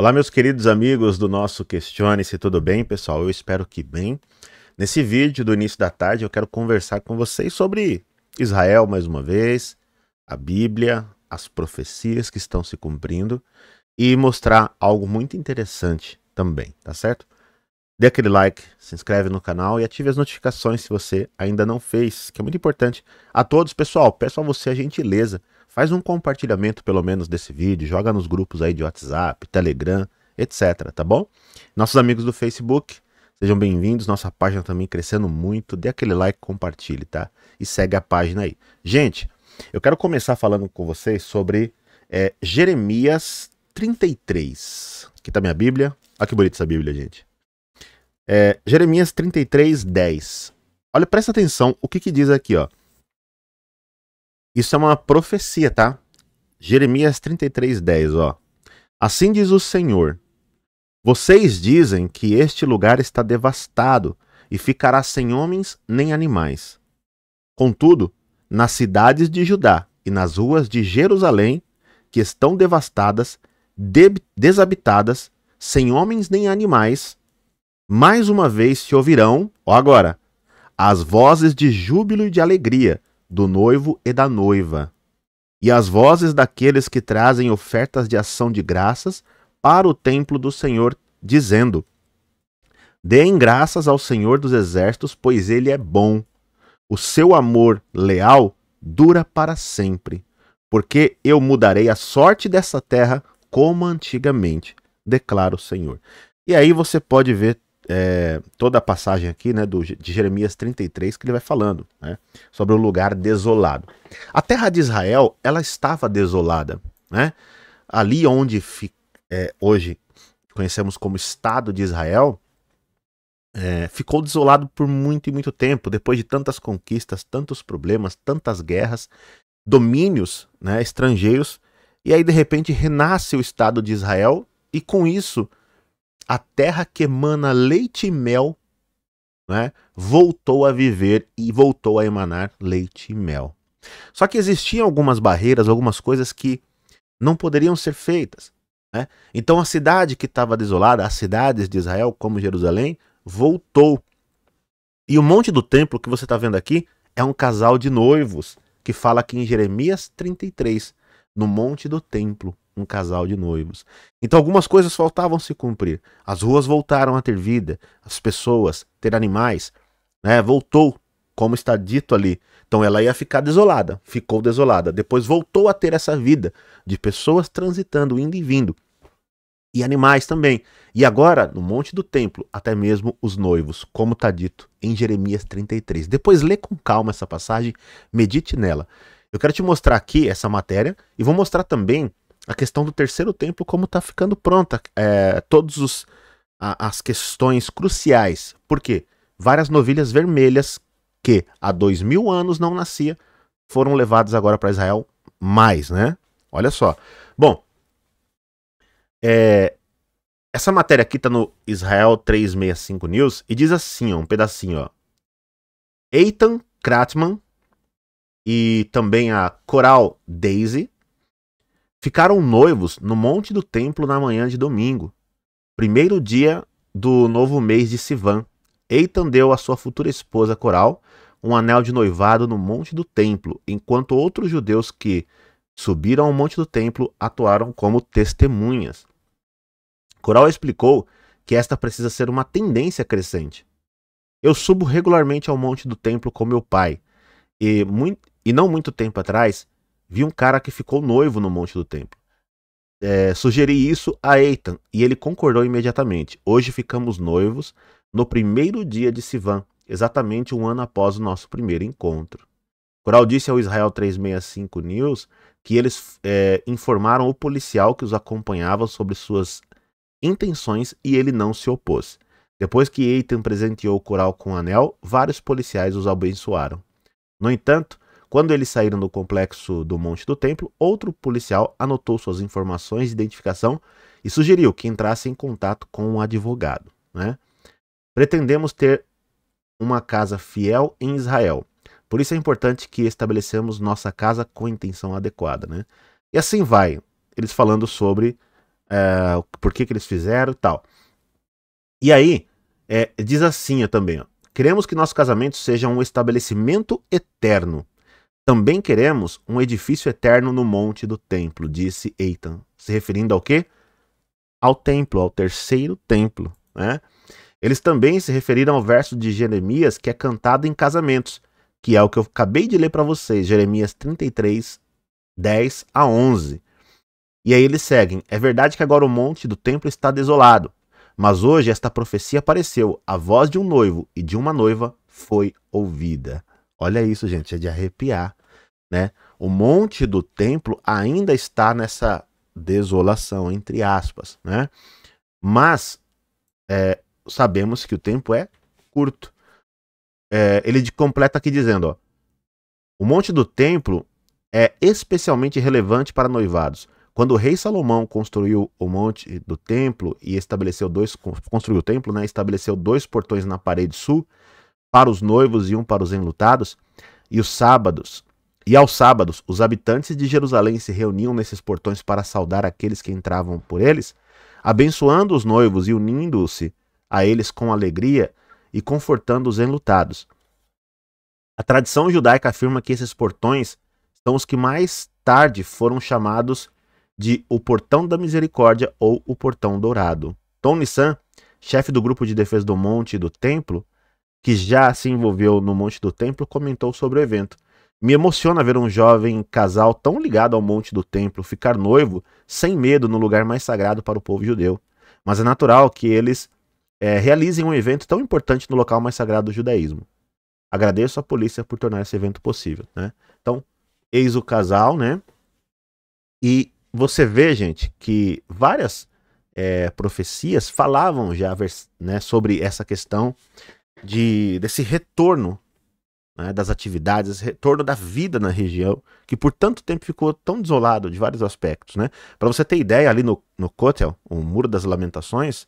Olá, meus queridos amigos do nosso Questione-se, tudo bem, pessoal? Eu espero que bem. Nesse vídeo do início da tarde, eu quero conversar com vocês sobre Israel mais uma vez, a Bíblia, as profecias que estão se cumprindo e mostrar algo muito interessante também, tá certo? Dê aquele like, se inscreve no canal e ative as notificações se você ainda não fez, que é muito importante. A todos, pessoal, peço a você a gentileza Faz um compartilhamento pelo menos desse vídeo, joga nos grupos aí de WhatsApp, Telegram, etc, tá bom? Nossos amigos do Facebook, sejam bem-vindos, nossa página também crescendo muito, dê aquele like, compartilhe, tá? E segue a página aí. Gente, eu quero começar falando com vocês sobre é, Jeremias 33. Aqui tá minha Bíblia. Olha que bonita essa Bíblia, gente. É, Jeremias 33, 10. Olha, presta atenção o que, que diz aqui, ó. Isso é uma profecia, tá? Jeremias 33:10, ó. Assim diz o Senhor: Vocês dizem que este lugar está devastado e ficará sem homens nem animais. Contudo, nas cidades de Judá e nas ruas de Jerusalém, que estão devastadas, de desabitadas, sem homens nem animais, mais uma vez se ouvirão, ó agora, as vozes de júbilo e de alegria, do noivo e da noiva, e as vozes daqueles que trazem ofertas de ação de graças para o templo do Senhor, dizendo: Deem graças ao Senhor dos exércitos, pois ele é bom. O seu amor leal dura para sempre, porque eu mudarei a sorte dessa terra como antigamente, declara o Senhor. E aí você pode ver é, toda a passagem aqui né, do, de Jeremias 33 que ele vai falando né, sobre o lugar desolado. A terra de Israel ela estava desolada. Né? Ali onde fi, é, hoje conhecemos como Estado de Israel, é, ficou desolado por muito e muito tempo, depois de tantas conquistas, tantos problemas, tantas guerras, domínios né, estrangeiros, e aí de repente renasce o Estado de Israel, e com isso a terra que emana leite e mel, né, voltou a viver e voltou a emanar leite e mel. Só que existiam algumas barreiras, algumas coisas que não poderiam ser feitas. Né? Então a cidade que estava desolada, as cidades de Israel, como Jerusalém, voltou. E o monte do templo que você está vendo aqui é um casal de noivos que fala aqui em Jeremias 33, no monte do templo um casal de noivos. Então algumas coisas faltavam se cumprir. As ruas voltaram a ter vida, as pessoas, ter animais, né? Voltou, como está dito ali. Então ela ia ficar desolada, ficou desolada. Depois voltou a ter essa vida de pessoas transitando, indo e vindo. E animais também. E agora, no Monte do Templo, até mesmo os noivos, como está dito em Jeremias 33. Depois lê com calma essa passagem, medite nela. Eu quero te mostrar aqui essa matéria e vou mostrar também a questão do terceiro templo, como está ficando pronta, é, todas as questões cruciais. Por quê? Várias novilhas vermelhas que há dois mil anos não nascia foram levadas agora para Israel mais, né? Olha só. Bom, é, essa matéria aqui está no Israel 365 News e diz assim, ó, um pedacinho, ó. Eitan Kratman e também a Coral Daisy ficaram noivos no monte do templo na manhã de domingo, primeiro dia do novo mês de Sivan. Eitan deu à sua futura esposa Coral um anel de noivado no monte do templo, enquanto outros judeus que subiram ao monte do templo atuaram como testemunhas. Coral explicou que esta precisa ser uma tendência crescente. Eu subo regularmente ao monte do templo com meu pai, e, muito, e não muito tempo atrás Vi um cara que ficou noivo no Monte do Templo. É, sugeri isso a Eitan e ele concordou imediatamente. Hoje ficamos noivos no primeiro dia de Sivan, exatamente um ano após o nosso primeiro encontro. Coral disse ao Israel 365 News que eles é, informaram o policial que os acompanhava sobre suas intenções e ele não se opôs. Depois que Eitan presenteou o coral com o anel, vários policiais os abençoaram. No entanto, quando eles saíram do complexo do Monte do Templo, outro policial anotou suas informações de identificação e sugeriu que entrasse em contato com um advogado. Né? Pretendemos ter uma casa fiel em Israel. Por isso é importante que estabelecemos nossa casa com intenção adequada. Né? E assim vai, eles falando sobre é, por que, que eles fizeram e tal. E aí, é, diz assim também, ó, Queremos que nosso casamento seja um estabelecimento eterno, também queremos um edifício eterno no monte do templo, disse Eitan, se referindo ao quê? Ao templo, ao terceiro templo, né? Eles também se referiram ao verso de Jeremias que é cantado em casamentos, que é o que eu acabei de ler para vocês, Jeremias 33, 10 a 11. E aí eles seguem: É verdade que agora o monte do templo está desolado, mas hoje esta profecia apareceu, a voz de um noivo e de uma noiva foi ouvida. Olha isso, gente, é de arrepiar, né? O monte do templo ainda está nessa desolação, entre aspas, né? Mas é, sabemos que o tempo é curto. É, ele completa aqui dizendo, ó, o monte do templo é especialmente relevante para noivados. Quando o rei Salomão construiu o monte do templo e estabeleceu dois construiu o templo, né, estabeleceu dois portões na parede sul para os noivos e um para os enlutados, e os sábados. E aos sábados, os habitantes de Jerusalém se reuniam nesses portões para saudar aqueles que entravam por eles, abençoando os noivos e unindo-se a eles com alegria e confortando os enlutados. A tradição judaica afirma que esses portões são os que mais tarde foram chamados de o Portão da Misericórdia ou o Portão Dourado. Tom Nissan, chefe do grupo de defesa do monte e do templo, que já se envolveu no Monte do Templo, comentou sobre o evento. Me emociona ver um jovem casal tão ligado ao Monte do Templo ficar noivo sem medo no lugar mais sagrado para o povo judeu. Mas é natural que eles é, realizem um evento tão importante no local mais sagrado do judaísmo. Agradeço à polícia por tornar esse evento possível. Né? Então, eis o casal, né? E você vê, gente, que várias é, profecias falavam já né, sobre essa questão de, desse retorno né, das atividades, esse retorno da vida na região, que por tanto tempo ficou tão desolado de vários aspectos. Né? Para você ter ideia, ali no, no Kotel, o Muro das Lamentações,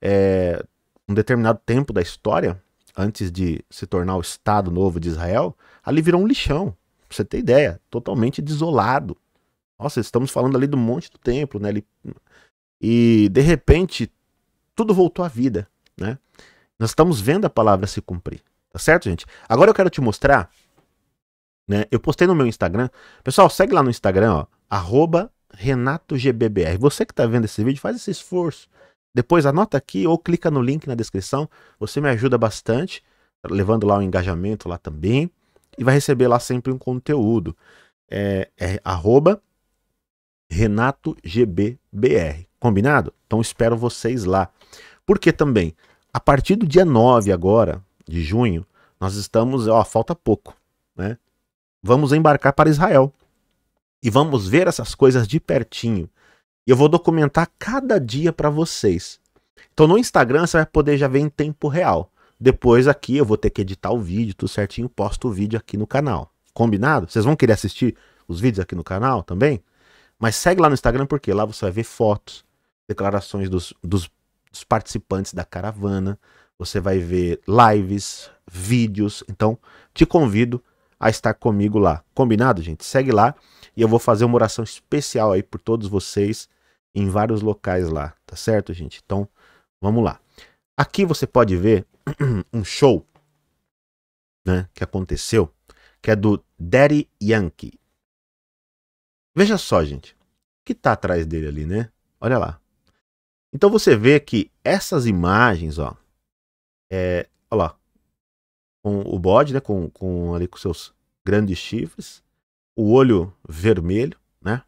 é, um determinado tempo da história, antes de se tornar o Estado Novo de Israel, ali virou um lixão. Pra você ter ideia, totalmente desolado. Nossa, estamos falando ali do Monte do Templo, né? Ali, e de repente tudo voltou à vida, né? Nós estamos vendo a palavra se cumprir. Tá certo, gente? Agora eu quero te mostrar. Né? Eu postei no meu Instagram. Pessoal, segue lá no Instagram, ó. Arroba RenatoGBBR. Você que está vendo esse vídeo, faz esse esforço. Depois anota aqui ou clica no link na descrição. Você me ajuda bastante, levando lá o engajamento lá também. E vai receber lá sempre um conteúdo. É, é arroba RenatoGBBR. Combinado? Então espero vocês lá. Porque também a partir do dia 9 agora, de junho, nós estamos, ó, falta pouco, né? Vamos embarcar para Israel. E vamos ver essas coisas de pertinho. E eu vou documentar cada dia para vocês. Então no Instagram você vai poder já ver em tempo real. Depois aqui eu vou ter que editar o vídeo, tudo certinho, posto o vídeo aqui no canal. Combinado? Vocês vão querer assistir os vídeos aqui no canal também? Mas segue lá no Instagram porque lá você vai ver fotos, declarações dos, dos dos participantes da caravana, você vai ver lives, vídeos. Então, te convido a estar comigo lá. Combinado, gente? Segue lá e eu vou fazer uma oração especial aí por todos vocês em vários locais lá, tá certo, gente? Então, vamos lá. Aqui você pode ver um show né, que aconteceu, que é do Daddy Yankee. Veja só, gente, o que tá atrás dele ali, né? Olha lá. Então você vê que essas imagens, ó, é, ó lá, com o bode, né, com, com ali com seus grandes chifres, o olho vermelho, né?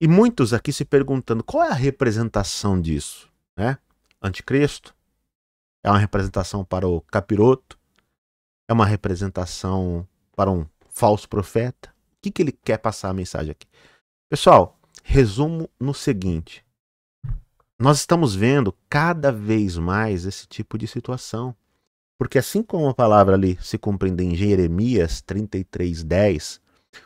E muitos aqui se perguntando qual é a representação disso, né? Anticristo é uma representação para o capiroto, é uma representação para um falso profeta. O que, que ele quer passar a mensagem aqui? Pessoal, resumo no seguinte: nós estamos vendo cada vez mais esse tipo de situação. Porque assim como a palavra ali se compreende em Jeremias 33:10,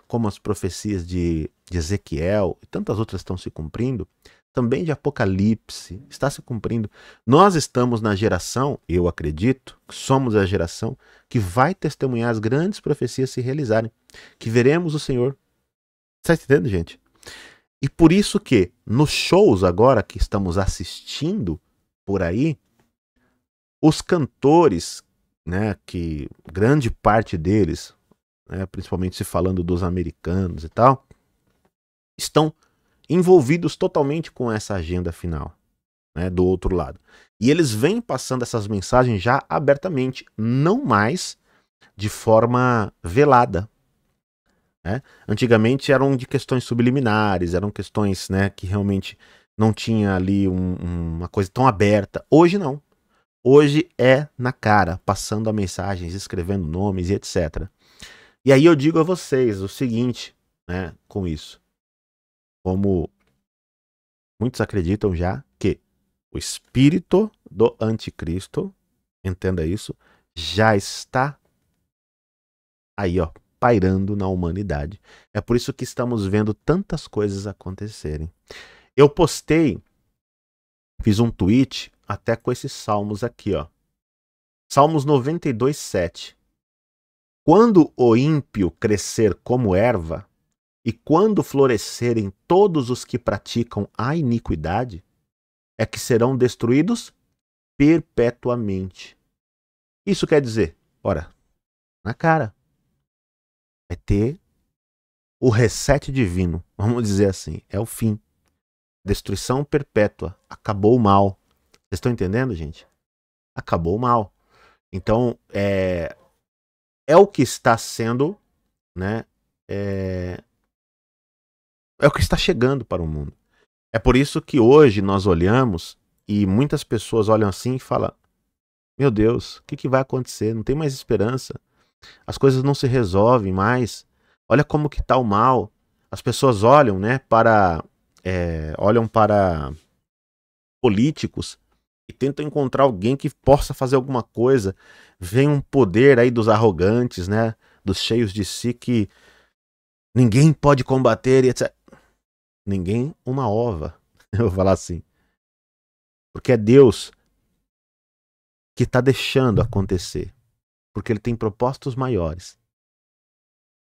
como as profecias de, de Ezequiel e tantas outras estão se cumprindo, também de Apocalipse está se cumprindo. Nós estamos na geração, eu acredito, somos a geração que vai testemunhar as grandes profecias se realizarem, que veremos o Senhor. Está entendendo, gente? E por isso que nos shows agora que estamos assistindo por aí, os cantores, né, que grande parte deles, né, principalmente se falando dos americanos e tal, estão envolvidos totalmente com essa agenda final, né, do outro lado. E eles vêm passando essas mensagens já abertamente, não mais de forma velada, né? Antigamente eram de questões subliminares, eram questões né, que realmente não tinha ali um, uma coisa tão aberta. Hoje não. Hoje é na cara, passando a mensagens, escrevendo nomes e etc. E aí eu digo a vocês o seguinte, né, com isso. Como muitos acreditam já que o espírito do anticristo, entenda isso, já está aí, ó, pairando na humanidade. É por isso que estamos vendo tantas coisas acontecerem. Eu postei, fiz um tweet até com esses salmos aqui, ó. Salmos 92, 7. Quando o ímpio crescer como erva, e quando florescerem todos os que praticam a iniquidade, é que serão destruídos perpetuamente. Isso quer dizer, ora, na cara, vai é ter o reset divino, vamos dizer assim, é o fim. Destruição perpétua, acabou o mal. Vocês estão entendendo, gente? Acabou o mal. Então, é, é o que está sendo, né? É, é o que está chegando para o mundo. É por isso que hoje nós olhamos e muitas pessoas olham assim e falam: Meu Deus, o que, que vai acontecer? Não tem mais esperança. As coisas não se resolvem mais. Olha como que tá o mal. As pessoas olham, né, para é, olham para políticos e tentam encontrar alguém que possa fazer alguma coisa. Vem um poder aí dos arrogantes, né, dos cheios de si que ninguém pode combater e etc. Ninguém uma ova. Eu vou falar assim. Porque é Deus que está deixando acontecer porque ele tem propósitos maiores.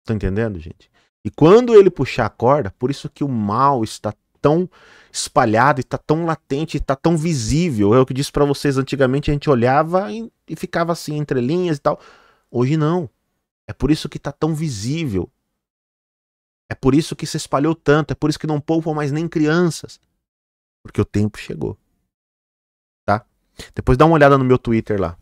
Tá entendendo, gente? E quando ele puxar a corda, por isso que o mal está tão espalhado, está tão latente, está tão visível. É o que disse para vocês antigamente, a gente olhava e, e ficava assim entre linhas e tal. Hoje não. É por isso que está tão visível. É por isso que se espalhou tanto, é por isso que não poupam mais nem crianças. Porque o tempo chegou. Tá? Depois dá uma olhada no meu Twitter lá.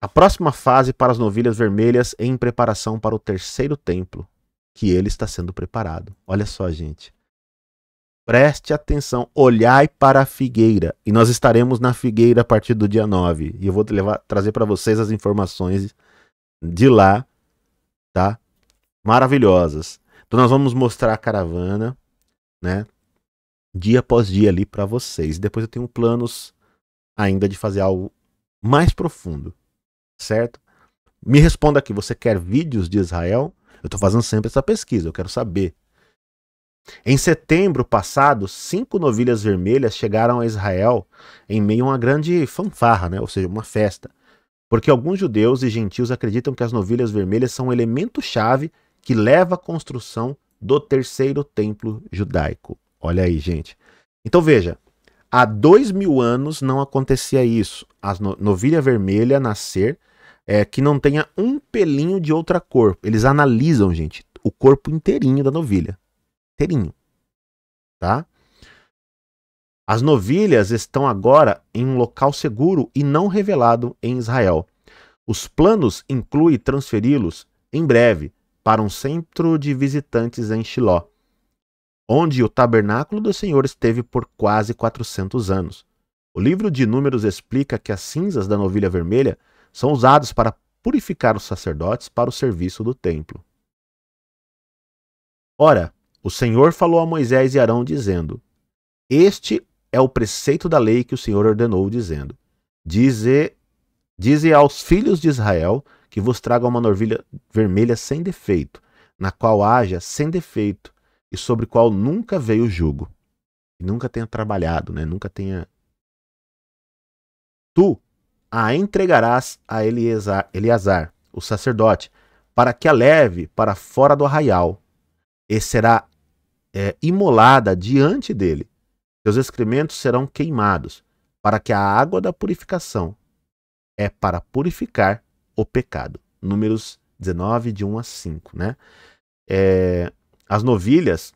A próxima fase para as novilhas vermelhas é em preparação para o terceiro templo, que ele está sendo preparado. Olha só, gente. Preste atenção, olhai para a figueira. E nós estaremos na figueira a partir do dia 9. E eu vou levar, trazer para vocês as informações de lá, tá? Maravilhosas. Então nós vamos mostrar a caravana, né? Dia após dia ali para vocês. Depois eu tenho planos ainda de fazer algo mais profundo certo? Me responda aqui, você quer vídeos de Israel? Eu estou fazendo sempre essa pesquisa, eu quero saber. Em setembro passado, cinco novilhas vermelhas chegaram a Israel em meio a uma grande fanfarra, né? ou seja, uma festa. Porque alguns judeus e gentios acreditam que as novilhas vermelhas são um elemento-chave que leva à construção do terceiro templo judaico. Olha aí, gente. Então veja, há dois mil anos não acontecia isso. A novilha vermelha nascer é, que não tenha um pelinho de outra cor. Eles analisam, gente, o corpo inteirinho da novilha. Inteirinho. Tá? As novilhas estão agora em um local seguro e não revelado em Israel. Os planos incluem transferi-los em breve para um centro de visitantes em Shiló, onde o tabernáculo do Senhor esteve por quase 400 anos. O livro de Números explica que as cinzas da novilha vermelha são usados para purificar os sacerdotes para o serviço do templo. Ora, o Senhor falou a Moisés e Arão, dizendo: Este é o preceito da lei que o Senhor ordenou, dizendo: Dize, dize aos filhos de Israel que vos traga uma norvilha vermelha sem defeito, na qual haja sem defeito, e sobre qual nunca veio jugo, e nunca tenha trabalhado, né? nunca tenha. Tu a entregarás a Eleazar, o sacerdote, para que a leve para fora do arraial, e será é, imolada diante dele. Seus excrementos serão queimados, para que a água da purificação é para purificar o pecado. Números 19, de 1 a 5. Né? É, as novilhas,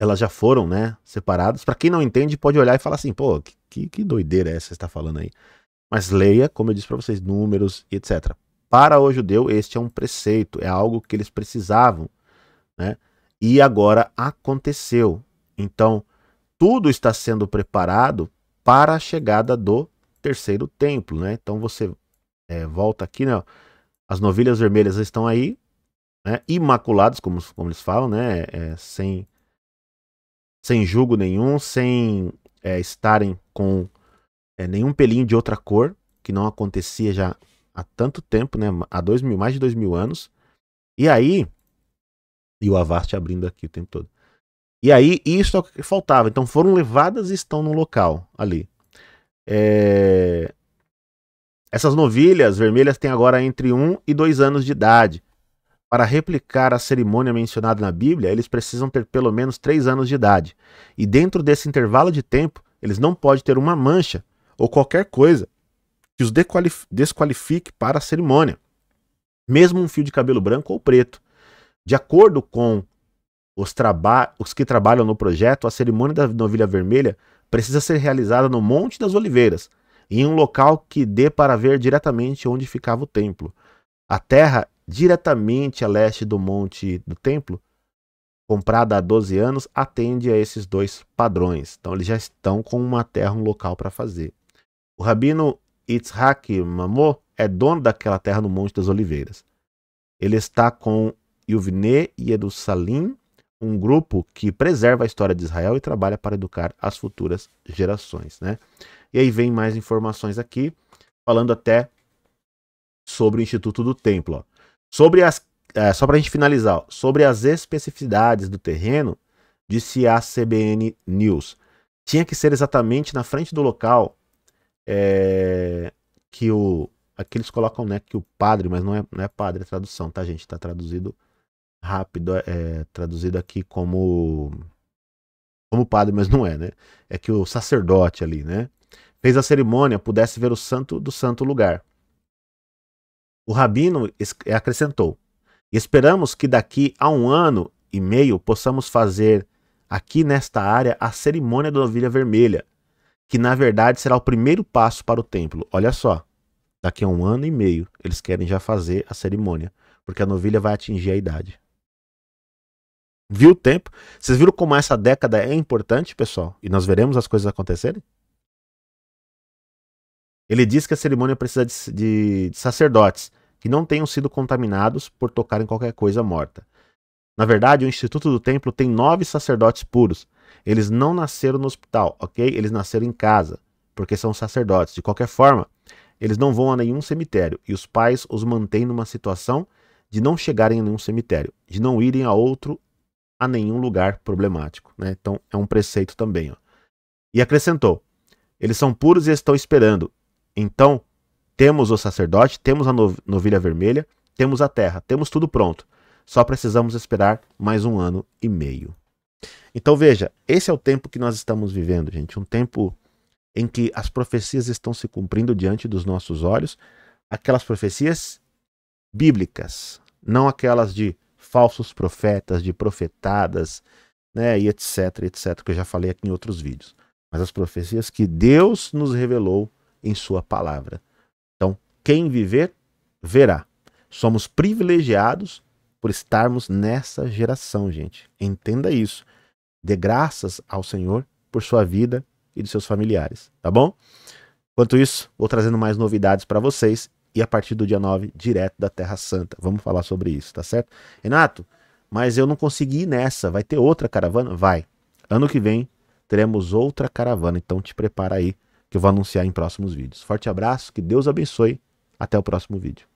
elas já foram né, separadas. Para quem não entende, pode olhar e falar assim: pô, que, que doideira é essa que você está falando aí? Mas leia, como eu disse para vocês, números e etc. Para o judeu, este é um preceito, é algo que eles precisavam, né? E agora aconteceu. Então, tudo está sendo preparado para a chegada do terceiro templo, né? Então você é, volta aqui, né? As novilhas vermelhas estão aí, né? imaculadas, como, como eles falam, né? É, é sem, sem julgo nenhum, sem é, estarem com é, nenhum pelinho de outra cor, que não acontecia já há tanto tempo, né? Há dois mil, mais de dois mil anos. E aí. E o Avast abrindo aqui o tempo todo. E aí, isso é o que faltava. Então foram levadas e estão no local ali. É... Essas novilhas vermelhas têm agora entre um e dois anos de idade. Para replicar a cerimônia mencionada na Bíblia, eles precisam ter pelo menos três anos de idade. E dentro desse intervalo de tempo, eles não podem ter uma mancha, ou qualquer coisa que os desqualifique para a cerimônia, mesmo um fio de cabelo branco ou preto. De acordo com os, os que trabalham no projeto, a cerimônia da novilha vermelha precisa ser realizada no Monte das Oliveiras, em um local que dê para ver diretamente onde ficava o templo. A terra diretamente a leste do monte do templo, comprada há 12 anos, atende a esses dois padrões. Então eles já estão com uma terra, um local para fazer. O rabino Itzhak Mamô é dono daquela terra no Monte das Oliveiras. Ele está com Yuvne Yerushalim, um grupo que preserva a história de Israel e trabalha para educar as futuras gerações. Né? E aí vem mais informações aqui, falando até sobre o Instituto do Templo. Ó. Sobre as, é, só para a gente finalizar, sobre as especificidades do terreno, disse a CBN News. Tinha que ser exatamente na frente do local é, que o. Aqui eles colocam né, que o padre, mas não é, não é padre, é tradução, tá, gente? Está traduzido rápido, é, é traduzido aqui como. Como padre, mas não é, né? É que o sacerdote ali, né? Fez a cerimônia, pudesse ver o santo do santo lugar. O rabino é, acrescentou: Esperamos que daqui a um ano e meio possamos fazer aqui nesta área a cerimônia da novilha vermelha, que na verdade será o primeiro passo para o templo. Olha só, daqui a um ano e meio eles querem já fazer a cerimônia, porque a novilha vai atingir a idade. Viu o tempo? Vocês viram como essa década é importante, pessoal? E nós veremos as coisas acontecerem? Ele diz que a cerimônia precisa de, de, de sacerdotes que não tenham sido contaminados por tocar em qualquer coisa morta. Na verdade, o Instituto do Templo tem nove sacerdotes puros, eles não nasceram no hospital, ok? Eles nasceram em casa, porque são sacerdotes. De qualquer forma, eles não vão a nenhum cemitério e os pais os mantêm numa situação de não chegarem a nenhum cemitério, de não irem a outro, a nenhum lugar problemático. Né? Então é um preceito também. Ó. E acrescentou: eles são puros e estão esperando. Então temos o sacerdote, temos a novilha vermelha, temos a terra, temos tudo pronto. Só precisamos esperar mais um ano e meio. Então veja, esse é o tempo que nós estamos vivendo, gente. Um tempo em que as profecias estão se cumprindo diante dos nossos olhos, aquelas profecias bíblicas, não aquelas de falsos profetas, de profetadas, né, e etc, etc, que eu já falei aqui em outros vídeos. Mas as profecias que Deus nos revelou em sua palavra. Então, quem viver, verá. Somos privilegiados por estarmos nessa geração, gente. Entenda isso. Dê graças ao Senhor por sua vida e dos seus familiares, tá bom? Enquanto isso, vou trazendo mais novidades para vocês e a partir do dia 9, direto da Terra Santa. Vamos falar sobre isso, tá certo? Renato, mas eu não consegui ir nessa. Vai ter outra caravana? Vai. Ano que vem teremos outra caravana, então te prepara aí que eu vou anunciar em próximos vídeos. Forte abraço, que Deus abençoe. Até o próximo vídeo.